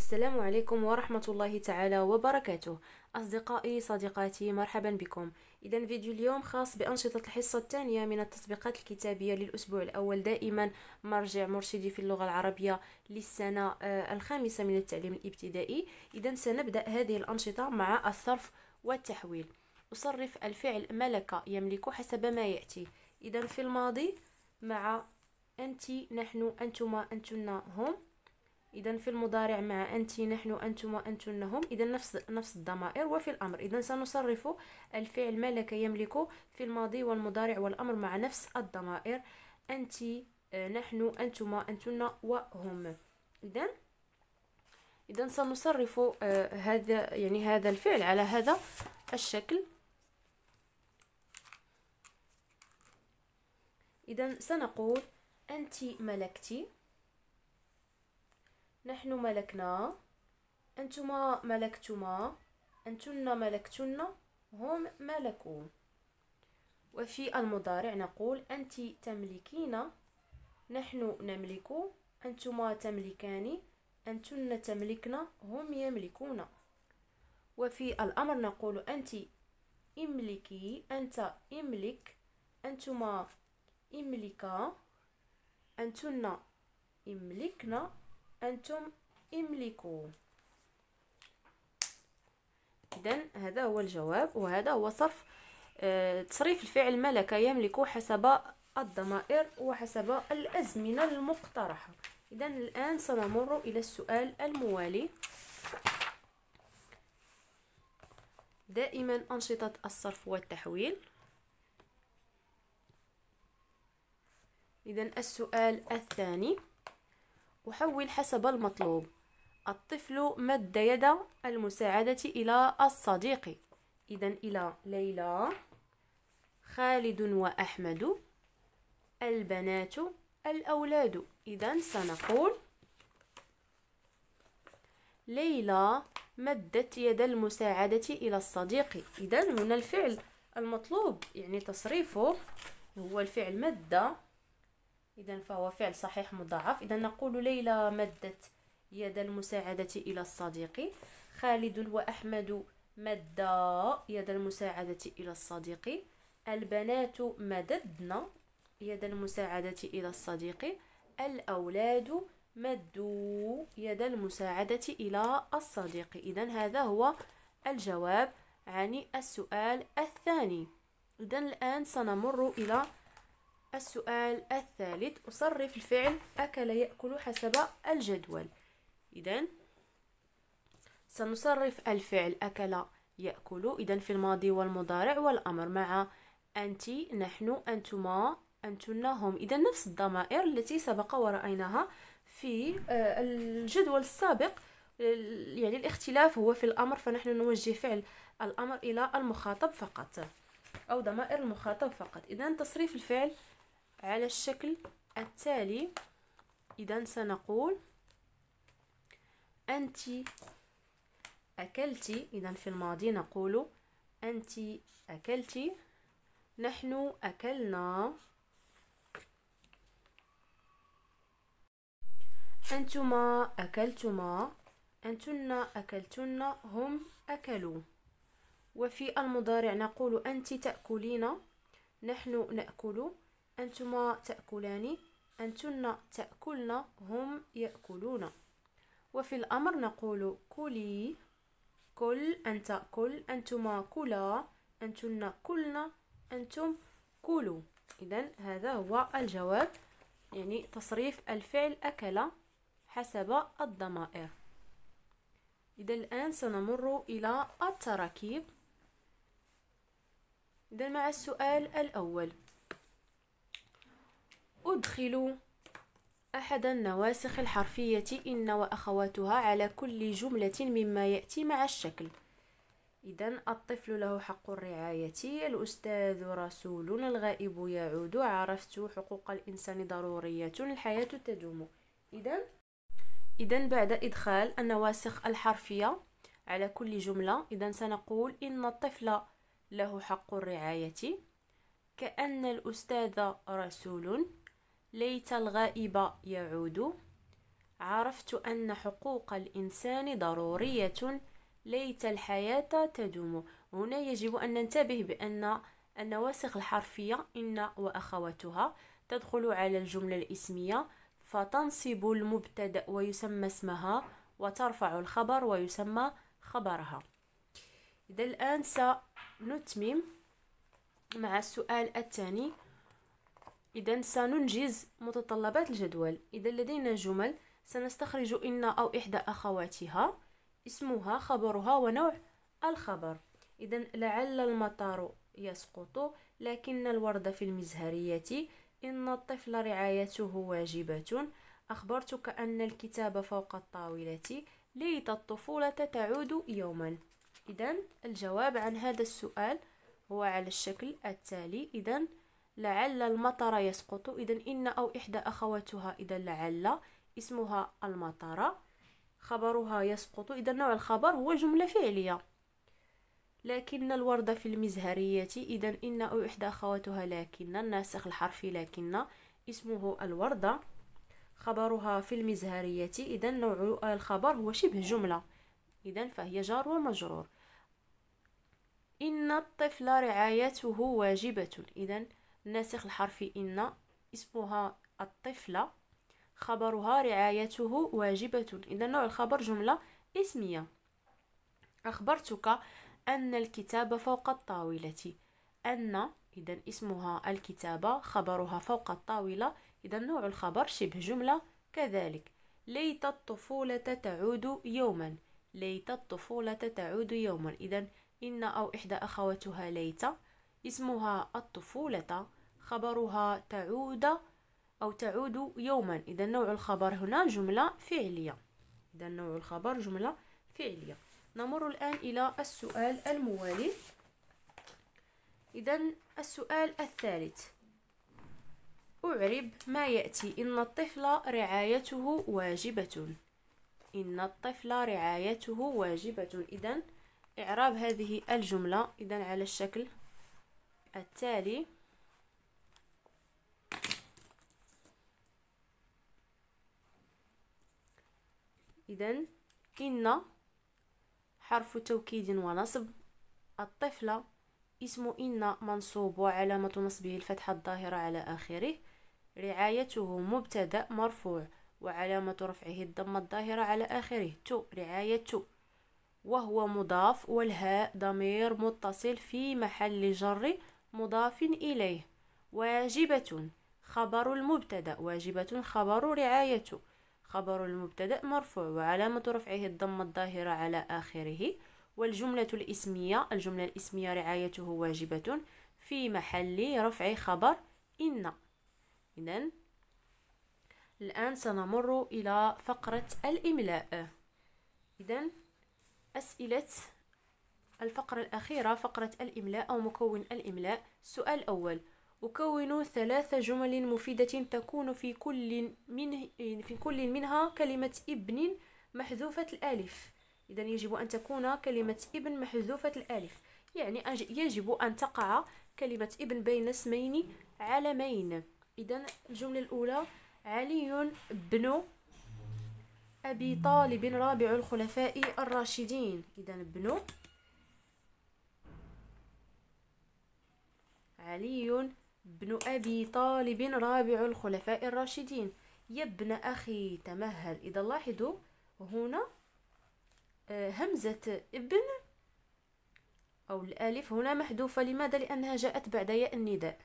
السلام عليكم ورحمة الله تعالى وبركاته أصدقائي صديقاتي مرحبا بكم إذا فيديو اليوم خاص بأنشطة الحصة الثانية من التطبيقات الكتابية للأسبوع الأول دائما مرجع مرشدي في اللغة العربية للسنة آه، الخامسة من التعليم الابتدائي إذا سنبدأ هذه الأنشطة مع الصرف والتحويل أصرف الفعل ملك يملك حسب ما يأتي إذا في الماضي مع أنت نحن أنتما أنتن هم اذا في المضارع مع انت نحن انتم انتن هم اذا نفس نفس الضمائر وفي الامر اذا سنصرف الفعل لك يملك في الماضي والمضارع والامر مع نفس الضمائر انت آه، نحن انتما انتن وهم اذا اذا سنصرف آه، هذا يعني هذا الفعل على هذا الشكل اذا سنقول انت ملكتي نحن ملكنا أنتما ملكتما أنتن ملكتن هم ملكوا وفي المضارع نقول أنت تملكين نحن نملك أنتما تملكان أنتن تملكن هم يملكون وفي الأمر نقول أنت املكي أنت املك أنتما املكا أنتن املكن انتم املكوا اذا هذا هو الجواب وهذا هو صرف آه، تصريف الفعل ملك يملك حسب الضمائر وحسب الازمنه المقترحه اذا الان سنمر الى السؤال الموالي دائما انشطه الصرف والتحويل اذا السؤال الثاني وحول حسب المطلوب الطفل مد يد المساعدة إلى الصديق إذا إلى ليلى خالد وأحمد البنات الأولاد إذا سنقول ليلى مدت يد المساعدة إلى الصديق إذا هنا الفعل المطلوب يعني تصريفه هو الفعل مد إذا فهو فعل صحيح مضاعف إذا نقول ليلى مدت يد المساعدة إلى الصديق خالد وأحمد مدا يد المساعدة إلى الصديق البنات مددن يد المساعدة إلى الصديق الأولاد مدوا يد المساعدة إلى الصديق إذا هذا هو الجواب عن السؤال الثاني إذا الآن سنمر إلى السؤال الثالث أصرف الفعل أكل يأكل حسب الجدول إذا سنصرف الفعل أكل يأكل إذا في الماضي والمضارع والأمر مع أنت نحن أنتما أنتن هم إذا نفس الضمائر التي سبق ورأيناها في آه، الجدول السابق آه، يعني الاختلاف هو في الأمر فنحن نوجه فعل الأمر إلى المخاطب فقط أو ضمائر المخاطب فقط إذا تصريف الفعل على الشكل التالي إذا سنقول أنت اكلتي إذا في الماضي نقول أنت اكلتي نحن أكلنا أنتما أكلتما أنتن أكلتن هم أكلوا وفي المضارع نقول أنت تأكلين نحن نأكل أنتما تأكلان أنتن تأكلن هم يأكلون وفي الأمر نقول كلي كل أنت كل أنتما كلا أنتن كلنا أنتم كلوا إذا هذا هو الجواب يعني تصريف الفعل أكل حسب الضمائر إذا الآن سنمر إلى التراكيب إذا مع السؤال الأول أدخل أحد النواسخ الحرفية إن وأخواتها على كل جملة مما يأتي مع الشكل إذا الطفل له حق الرعاية الأستاذ رسول الغائب يعود عرفت حقوق الإنسان ضرورية الحياة تدوم إذا إذا بعد إدخال النواسخ الحرفية على كل جملة إذا سنقول إن الطفل له حق الرعاية كأن الأستاذ رسول ليت الغائب يعود عرفت أن حقوق الإنسان ضرورية ليت الحياة تدوم هنا يجب أن ننتبه بأن النواسخ الحرفية إن وأخواتها تدخل على الجملة الإسمية فتنصب المبتدأ ويسمى اسمها وترفع الخبر ويسمى خبرها إذا الآن سنتمم مع السؤال الثاني إذا سننجز متطلبات الجدول إذا لدينا جمل سنستخرج إن أو إحدى أخواتها اسمها خبرها ونوع الخبر إذا لعل المطار يسقط لكن الورد في المزهرية إن الطفل رعايته واجبة أخبرتك أن الكتاب فوق الطاولة ليت الطفولة تعود يوما إذا الجواب عن هذا السؤال هو على الشكل التالي إذا لعل المطر يسقط إذا إن أو إحدى أخواتها إذا لعل اسمها المطر خبرها يسقط إذا نوع الخبر هو جملة فعلية لكن الوردة في المزهرية إذا إن أو إحدى أخواتها لكن الناسخ الحرفي لكن اسمه الوردة خبرها في المزهرية إذا نوع الخبر هو شبه جملة إذا فهي جار ومجرور إن الطفل رعايته واجبة إذا الناسخ الحرفي إن اسمها الطفلة خبرها رعايته واجبة إذا نوع الخبر جملة اسمية أخبرتك أن الكتاب فوق الطاولة أن إذا اسمها الكتابة خبرها فوق الطاولة إذا نوع الخبر شبه جملة كذلك ليت الطفولة تعود يوما ليت الطفولة تعود يوما إذا إن أو إحدى أخواتها ليت اسمها الطفولة خبرها تعود أو تعود يوما إذا نوع الخبر هنا جملة فعلية إذا نوع الخبر جملة فعلية نمر الآن إلى السؤال الموالي إذا السؤال الثالث أعرب ما يأتي إن الطفل رعايته واجبة إن الطفل رعايته واجبة إذا إعراب هذه الجملة إذا على الشكل التالي إذا إن حرف توكيد ونصب الطفلة اسم إن منصوب وعلامة نصبه الفتحة الظاهرة على آخره رعايته مبتدأ مرفوع وعلامة رفعه الضمة الظاهرة على آخره تو رعاية تو وهو مضاف والهاء ضمير متصل في محل جر مضاف إليه واجبة خبر المبتدأ واجبة خبر رعاية خبر المبتدأ مرفوع وعلامة رفعه الضمة الظاهرة على آخره والجملة الإسمية الجملة الإسمية رعايته واجبة في محل رفع خبر إن إذن الآن سنمر إلى فقرة الإملاء إذن أسئلة الفقرة الأخيرة فقرة الإملاء أو مكون الإملاء السؤال الأول أكون ثلاث جمل مفيدة تكون في كل من في كل منها كلمة ابن محذوفة الألف إذا يجب أن تكون كلمة ابن محذوفة الألف يعني يجب أن تقع كلمة ابن بين اسمين علمين إذا الجملة الأولى علي بن أبي طالب رابع الخلفاء الراشدين إذا بنو علي بن أبي طالب رابع الخلفاء الراشدين يا ابن أخي تمهل إذا لاحظوا هنا آه، همزة ابن أو الألف هنا محذوفة لماذا؟ لأنها جاءت بعد ياء النداء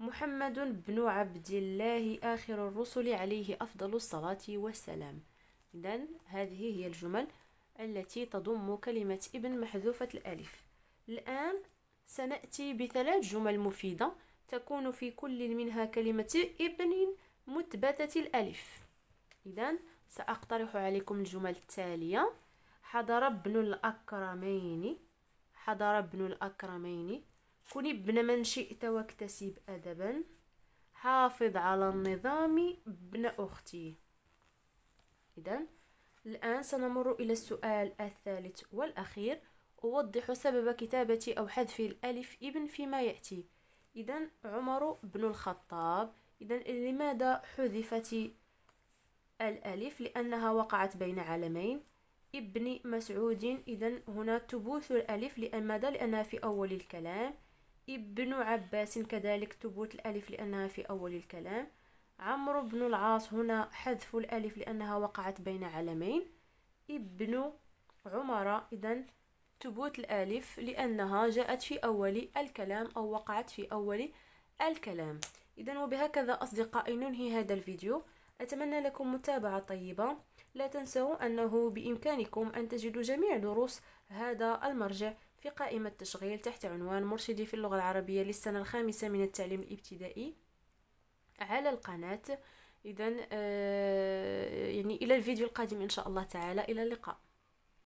محمد بن عبد الله آخر الرسل عليه أفضل الصلاة والسلام إذا هذه هي الجمل التي تضم كلمة ابن محذوفة الألف الآن سنأتي بثلاث جمل مفيدة تكون في كل منها كلمة ابن مثبتة الألف إذا سأقترح عليكم الجمل التالية حضر ابن الأكرمين حضر ابن الأكرمين كن ابن من شئت واكتسب أدبا حافظ على النظام ابن أختي إذا الآن سنمر إلى السؤال الثالث والأخير أوضح سبب كتابة أو حذف الألف ابن فيما يأتي إذا عمر بن الخطاب إذا لماذا حذفت الألف لأنها وقعت بين عالمين ابن مسعود إذا هنا تبوث الألف لأن ماذا لأنها في أول الكلام ابن عباس كذلك تبوث الألف لأنها في أول الكلام عمرو بن العاص هنا حذف الألف لأنها وقعت بين علمين ابن عمر إذا ثبوت الألف لأنها جاءت في أول الكلام أو وقعت في أول الكلام إذا وبهكذا أصدقائي ننهي هذا الفيديو أتمنى لكم متابعة طيبة لا تنسوا أنه بإمكانكم أن تجدوا جميع دروس هذا المرجع في قائمة تشغيل تحت عنوان مرشدي في اللغة العربية للسنة الخامسة من التعليم الابتدائي على القناة إذا آه، يعني إلى الفيديو القادم إن شاء الله تعالى إلى اللقاء